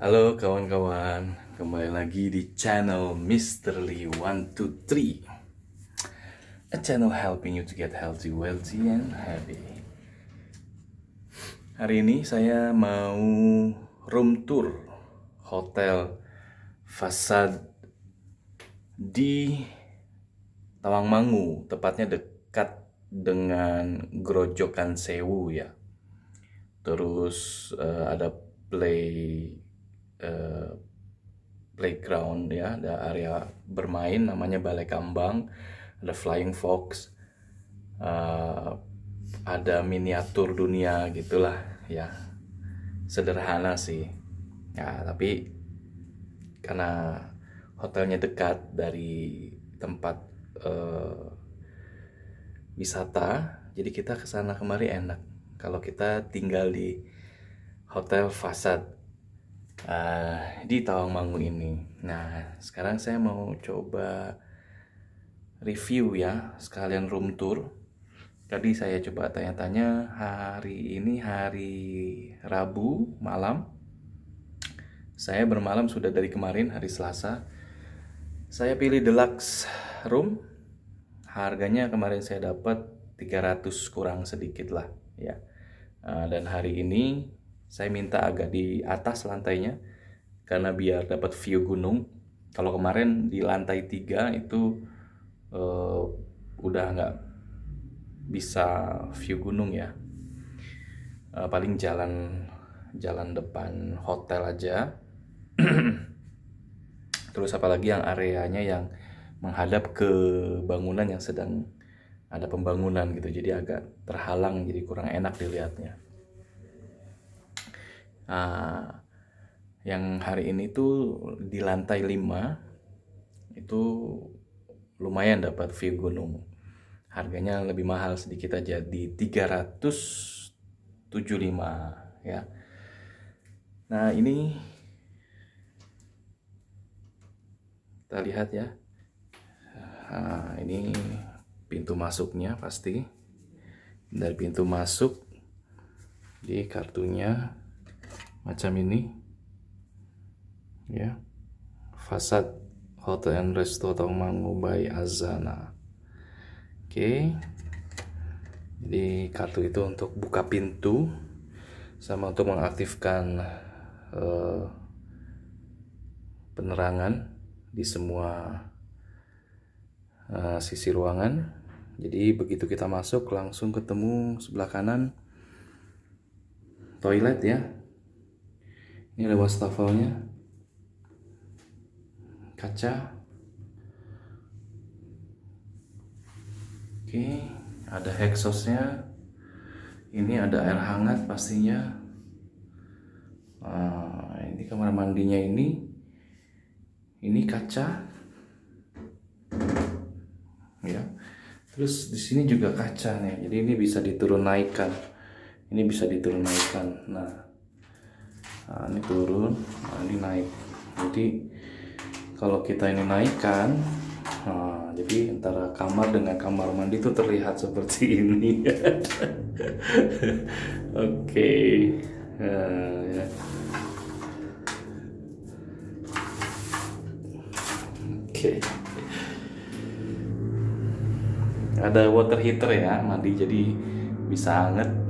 Halo kawan-kawan, kembali lagi di channel Mr. Lee 123 A channel helping you to get healthy, wealthy, and happy Hari ini saya mau room tour hotel fasad di Tawangmangu, tepatnya dekat dengan Grojokan Sewu ya. Terus uh, ada play Eh, playground ya ada area bermain namanya balai kambang ada flying fox uh, ada miniatur dunia gitulah ya sederhana sih ya tapi karena hotelnya dekat dari tempat uh, wisata jadi kita kesana kemari enak kalau kita tinggal di hotel fasad uh, di Tawangmangu ini. Nah, sekarang saya mau coba review ya, sekalian room tour. Tadi saya coba tanya-tanya hari ini hari Rabu malam. Saya bermalam sudah dari kemarin hari Selasa. Saya pilih deluxe room. Harganya kemarin saya dapat 300 kurang sedikit lah ya. Eh, dan hari ini saya minta agak di atas lantainya karena biar dapat view gunung kalau kemarin di lantai tiga itu uh, udah nggak bisa view gunung ya uh, paling jalan jalan depan hotel aja terus apalagi yang areanya yang menghadap ke bangunan yang sedang ada pembangunan gitu jadi agak terhalang jadi kurang enak dilihatnya uh, yang hari ini tuh di lantai 5 itu lumayan dapat view gunung. Harganya lebih mahal sedikit aja di 375 ya. Nah, ini kita lihat ya. Nah, ini pintu masuknya pasti dari pintu masuk di kartunya macam ini ya fasad hotel and resto atau mangubai Azana oke okay. jadi kartu itu untuk buka pintu sama untuk mengaktifkan uh, penerangan di semua uh, sisi ruangan jadi begitu kita masuk langsung ketemu sebelah kanan toilet ya ini ada wastafelnya kaca oke ada hexosnya ini ada air hangat pastinya nah, ini kamar mandinya ini ini kaca ya terus di sini juga kaca nih jadi ini bisa diturun naikkan ini bisa diturun naikkan nah nah ini turun nah ini naik jadi kalau kita ini naikkan nah, jadi antara kamar dengan kamar mandi itu terlihat seperti ini oke okay. nah, eh, ya. Oke. Okay. Ada water heater ya mandi jadi bisa hangat.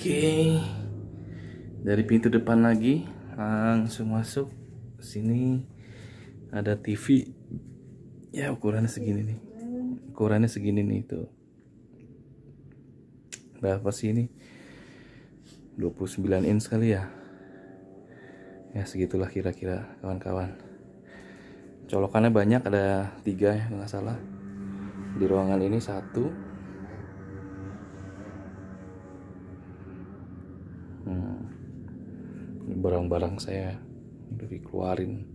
Oke, dari pintu depan lagi langsung masuk. Sini ada TV. Ya ukurannya segini nih. Ukurannya segini nih itu. Berapa sih ini? 29 inch kali ya. Ya segitulah kira-kira kawan-kawan. Colokannya banyak ada tiga ya nggak salah. Di ruangan ini satu, barang-barang saya udah dikeluarin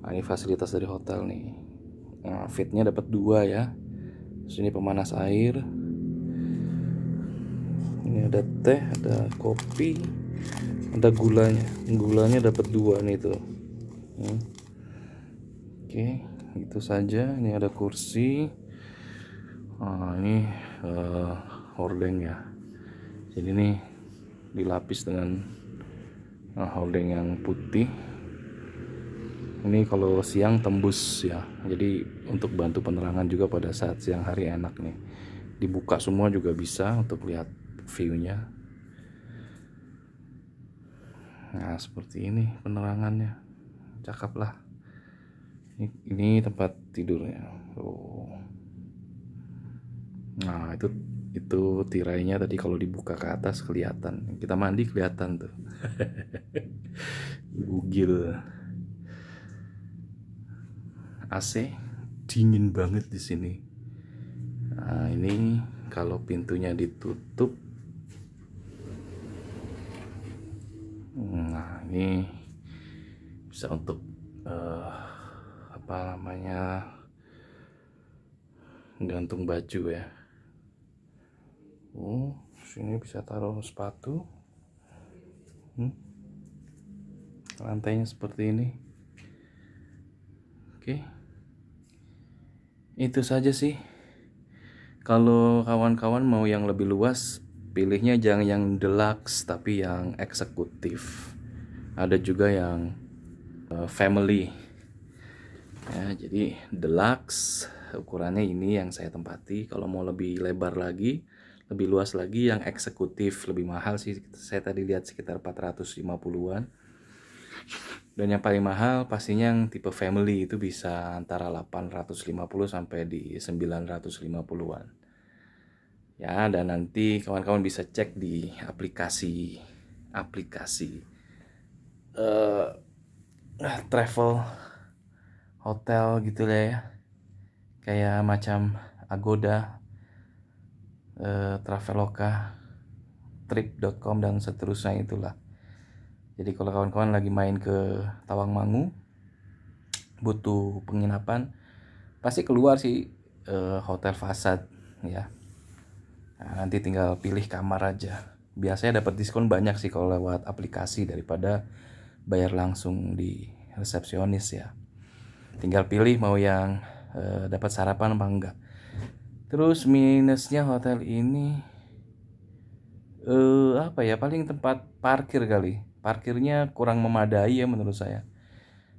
nah, ini fasilitas dari hotel nih nah, fitnya dapat dua ya Terus ini pemanas air ini ada teh ada kopi ada gulanya gulanya dapat dua nih tuh hmm. oke itu saja ini ada kursi nah, ini uh, hordeng ya jadi ini dilapis dengan Nah, holding yang putih ini kalau siang tembus ya jadi untuk bantu penerangan juga pada saat siang hari enak nih dibuka semua juga bisa untuk lihat viewnya nah seperti ini penerangannya cakep lah ini, ini tempat tidurnya tuh oh. nah itu itu tirainya tadi kalau dibuka ke atas kelihatan kita mandi kelihatan tuh bugil AC dingin banget di sini nah, ini kalau pintunya ditutup nah ini bisa untuk uh, apa namanya gantung baju ya oh sini bisa taruh sepatu hmm. lantainya seperti ini oke okay. itu saja sih kalau kawan-kawan mau yang lebih luas pilihnya jangan yang deluxe tapi yang eksekutif ada juga yang uh, family ya jadi deluxe ukurannya ini yang saya tempati kalau mau lebih lebar lagi lebih luas lagi yang eksekutif lebih mahal sih saya tadi lihat sekitar 450-an dan yang paling mahal pastinya yang tipe family itu bisa antara 850 sampai di 950-an ya dan nanti kawan-kawan bisa cek di aplikasi aplikasi uh, travel hotel gitu lah ya kayak macam Agoda eh, Traveloka trip.com dan seterusnya itulah jadi kalau kawan-kawan lagi main ke Tawangmangu butuh penginapan pasti keluar sih eh, hotel fasad ya nah, nanti tinggal pilih kamar aja biasanya dapat diskon banyak sih kalau lewat aplikasi daripada bayar langsung di resepsionis ya tinggal pilih mau yang eh, dapat sarapan apa enggak terus minusnya hotel ini eh uh, apa ya paling tempat parkir kali parkirnya kurang memadai ya menurut saya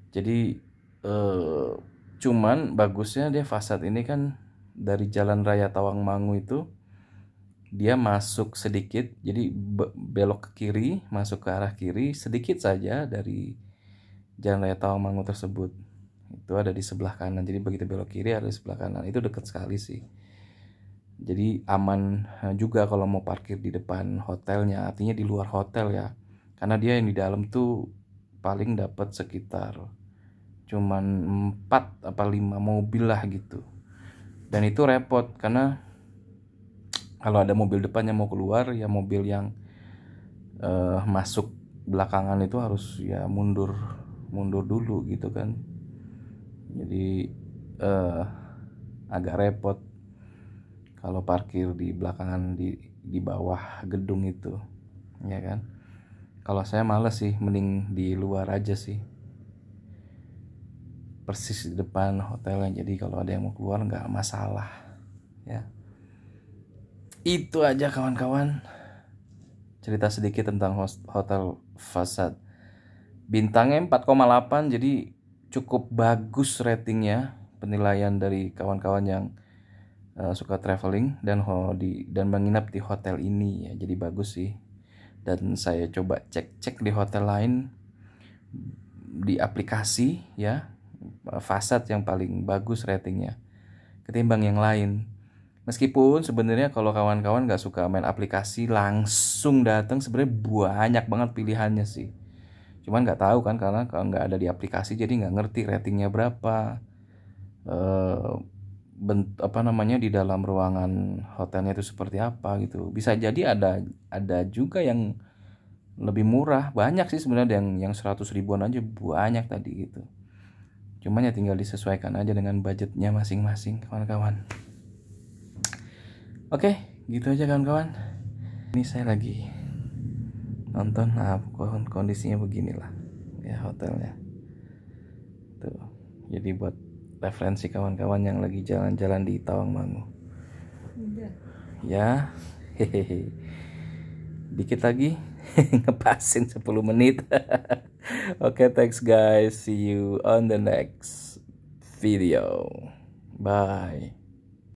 jadi uh, cuman bagusnya dia fasad ini kan dari jalan raya Tawangmangu itu dia masuk sedikit jadi belok ke kiri masuk ke arah kiri sedikit saja dari jalan raya Tawangmangu tersebut itu ada di sebelah kanan jadi begitu belok kiri ada di sebelah kanan itu dekat sekali sih jadi aman eh, juga kalau mau parkir di depan hotelnya artinya di luar hotel ya karena dia yang di dalam tuh paling dapat sekitar cuman 4 apa 5 mobil lah gitu dan itu repot karena kalau ada mobil depannya mau keluar ya mobil yang uh, masuk belakangan itu harus ya mundur mundur dulu gitu kan jadi uh, agak repot kalau parkir di belakangan di di bawah gedung itu ya kan kalau saya males sih mending di luar aja sih persis di depan hotelnya jadi kalau ada yang mau keluar nggak masalah ya itu aja kawan-kawan cerita sedikit tentang hotel fasad bintangnya 4,8 jadi cukup bagus ratingnya penilaian dari kawan-kawan yang Eh, suka traveling dan ho di dan menginap di hotel ini ya jadi bagus sih dan saya coba cek-cek di hotel lain di aplikasi ya eh, Fasad yang paling bagus ratingnya ketimbang yang lain meskipun sebenarnya kalau kawan-kawan nggak suka main aplikasi langsung datang sebenarnya banyak banget pilihannya sih cuman nggak tahu kan karena kalau nggak ada di aplikasi jadi nggak ngerti ratingnya berapa eh, bent, apa namanya di dalam ruangan hotelnya itu seperti apa gitu. Bisa jadi ada ada juga yang lebih murah. Banyak sih sebenarnya yang yang seratus ribuan aja banyak tadi gitu. Cuman ya tinggal disesuaikan aja dengan budgetnya masing-masing kawan-kawan. Oke, gitu aja kawan-kawan. Ini saya lagi nonton nah, kondisinya beginilah ya hotelnya. Tuh. Jadi buat referensi kawan-kawan yang lagi jalan-jalan di Tawang Tawangmangu ya hehehe dikit lagi ngepasin 10 menit oke okay, thanks guys see you on the next video bye